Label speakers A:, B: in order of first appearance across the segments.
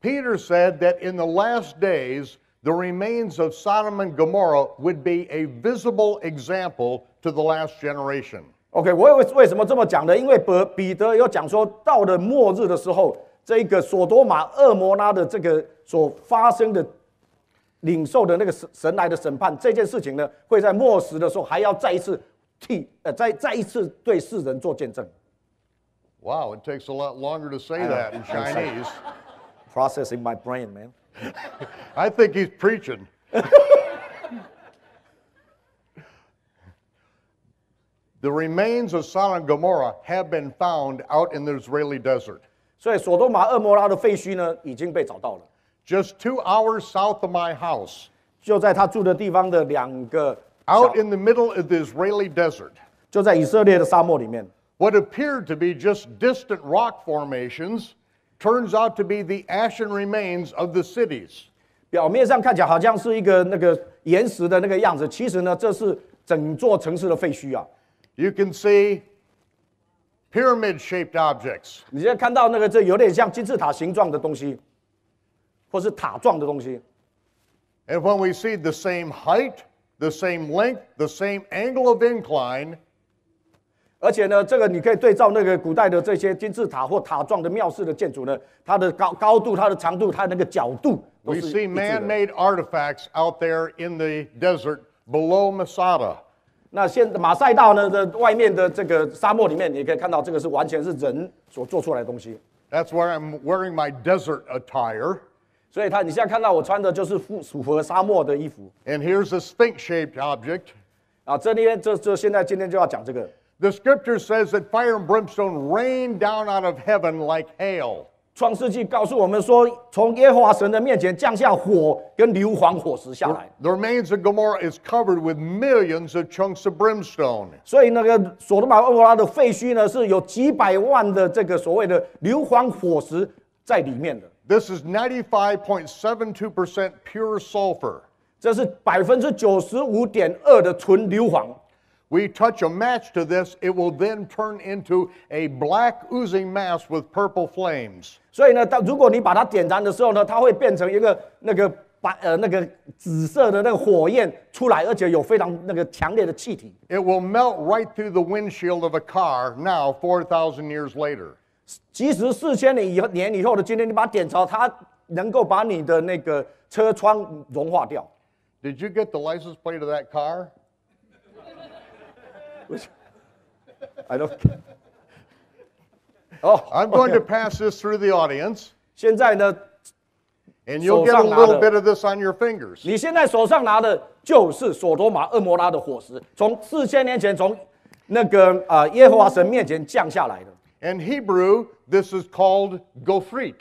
A: Peter said that in the last days, the remains of Sodom and Gomorrah would be a visible example to the last generation. OK，我为为什么这么讲呢？因为伯彼得有讲说，到了末日的时候，这个索多玛、恶摩拉的这个所发生的领受的那个神神来的审判这件事情呢，会在末时的时候还要再一次替呃再再一次对世人做见证。Wow, it takes a lot longer to say that in Chinese processing my brain, man. I think he's preaching. the remains of Sodom and Gomorrah have been found out in the Israeli desert. Just two hours south of my house, Out in the middle of the Israeli desert, What appeared to be just distant rock formations turns out to be the ashen remains of the cities. 表面上看起来好像是一个那个岩石的那个样子，其实呢，这是整座城市的废墟啊。You can see pyramid-shaped objects. 你现在看到那个，这有点像金字塔形状的东西，或是塔状的东西。And when we see the same height, the same length, the same angle of incline. 而且呢，这个你可以对照那个古代的这些金字塔或塔状的庙式的建筑呢，它的高高度、它的长度、它那个角度 We see man-made artifacts out there in the desert below Masada。那现马赛道呢，的外面的这个沙漠里面，你可以看到这个是完全是人所做出来的东西。That's why I'm wearing my desert attire。所以他，你现在看到我穿的就是符合沙漠的衣服。And here's a sphinx-shaped object。啊，这里面这这现在今天就要讲这个。The scripture says that fire and brimstone rained down out of heaven like hail. 创世纪告诉我们说，从耶和华神的面前降下火跟硫磺火石下来。The remains of Gomorrah is covered with millions of chunks of brimstone. 所以那个索多玛俄摩拉的废墟呢，是有几百万的这个所谓的硫磺火石在里面的。This is ninety-five point seven two percent pure sulfur. 这是百分之九十五点二的纯硫磺。we touch a match to this, it will then turn into a black oozing mass with purple flames. 所以呢，当如果你把它点燃的时候呢，它会变成一个那个白呃那个紫色的那个火焰出来，而且有非常那个强烈的气体。It will melt right through the windshield of a car now, 4,000 years later. 即使四千年以后年以后的今天，你把它点着，它能够把你的那个车窗融化掉。Did you get the license plate of that car? Which, I don't. Oh, I'm going okay. to pass this through the audience. And you you'll get a little bit of this on your fingers. 你现在手上拿的就是索多玛、厄摩拉的火石，从四千年前从那个啊耶和华神面前降下来的。In Hebrew, this is called gofrit.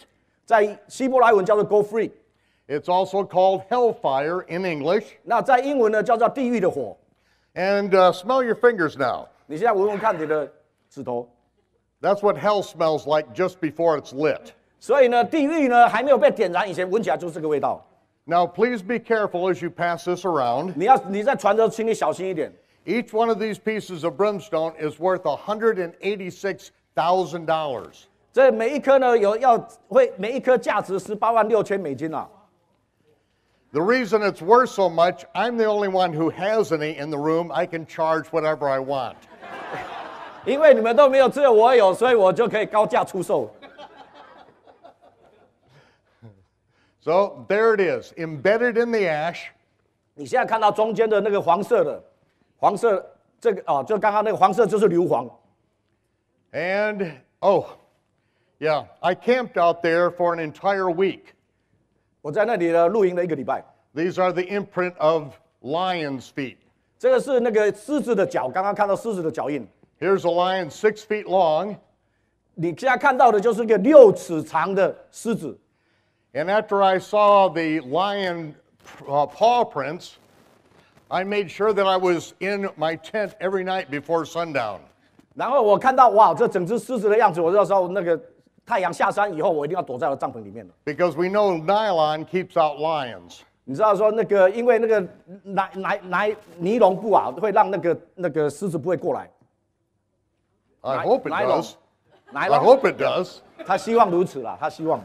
A: 在希伯来文叫做 gofrit. It's also called hellfire in English. 那在英文呢，叫做地狱的火。and uh, smell your fingers now. That's what hell smells like just before it's lit. Now please be careful as you pass this around. Each one of these pieces of brimstone is worth $186,000. 这每一颗呢有要会每一颗价值十八万六千美金啊。the reason it's worth so much, I'm the only one who has any in the room. I can charge whatever I want. So there it is, embedded in the ash. 你现在看到中间的那个黄色的，黄色这个哦，就刚刚那个黄色就是硫磺。And oh, yeah, I camped out there for an entire week. 我在那里呢露营了一个礼拜。These are the imprint of lion's feet. 这个是那个狮子的脚，刚刚看到狮子的脚印。Here's a lion six feet long. 你现在看到的就是一个六尺长的狮子。And after I saw the lion uh, paw prints, I made sure that I was in my tent every night before sundown. 然后我看到哇，这整只狮子的样子，我就说那个太阳下山以后，我一定要躲在我的帐篷里面。Because we know nylon keeps out lions。你知道说那个，因为那个，奶奶奶尼龙布啊，会让那个那个狮子不会过来。I hope it does。龙，I hope it does。他希望如此啦，他希望。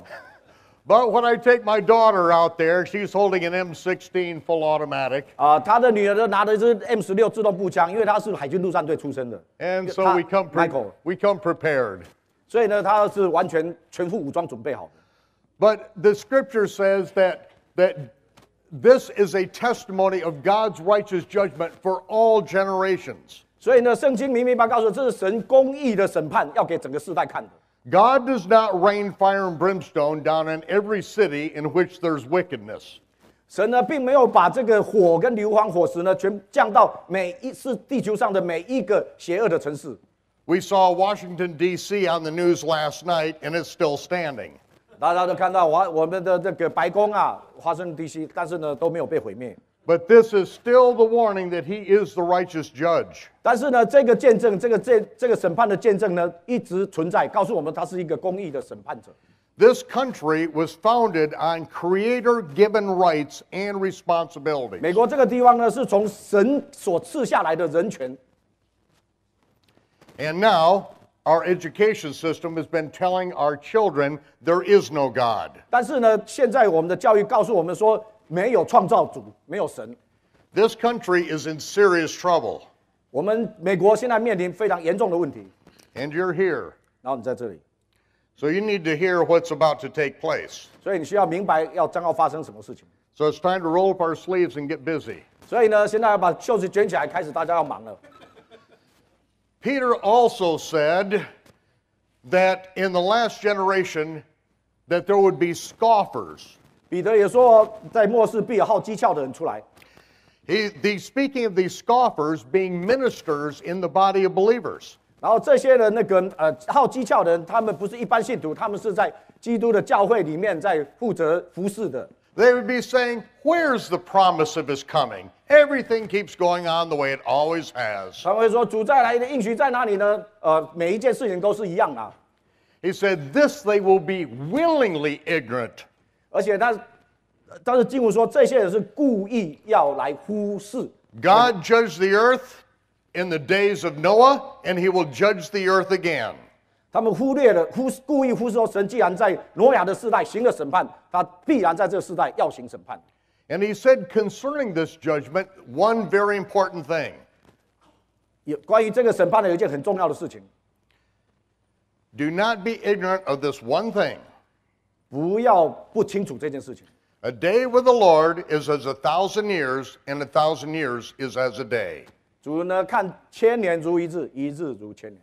A: But when I take my daughter out there, she's holding an M16 full automatic。啊，他的女儿拿的是 M16 自动步枪，因为他是海军陆战队出身的。And so we come p r e p a e d We come prepared. 所以呢，他是完全全副武装准备好的。But the scripture says that that this is a testimony of God's righteous judgment for all generations. 所以呢，圣经明明白告诉这是神公义的审判，要给整个世代看的。God does not rain fire and brimstone down in every city in which there's wickedness. 神呢，并没有把这个火跟硫磺火石呢，全降到每一是地球上的每一个邪恶的城市。we saw Washington D.C. on the news last night, and it's still standing. But this is still the warning that he is the righteous judge. This country was founded on creator given rights and responsibilities. 美国这个地方呢，是从神所赐下来的人权 and now our education system has been telling our children there is no God. this country is in serious trouble. And you you're here. so you need to hear what's about to take place. So it's time to roll up our sleeves and get busy. 所以呢，现在要把袖子卷起来，开始大家要忙了。Peter also said that in the last generation that there would be scoffers. 彼得也说，在末世必有好讥诮的人出来。He, the, speaking of these scoffers being ministers in the body of believers. 然后这些人，那个呃，好讥诮的人，他们不是一般信徒，他们是在基督的教会里面在负责服侍的。they would be saying, Where's the promise of his coming? Everything keeps going on the way it always has. He said, This they will be willingly ignorant. God judged the earth in the days of Noah, and he will judge the earth again. 他们忽略了忽故意忽视说，神既然在挪亚的世代行了审判，他必然在这个世代要行审判。And he said concerning this judgment one very important thing. 有关于这个审判的有一件很重要的事情。Do not be ignorant of this one thing. 不要不清楚这件事情。A day with the Lord is as a thousand years, and a thousand years is as a day. 主呢，看千年如一日，一日如千年。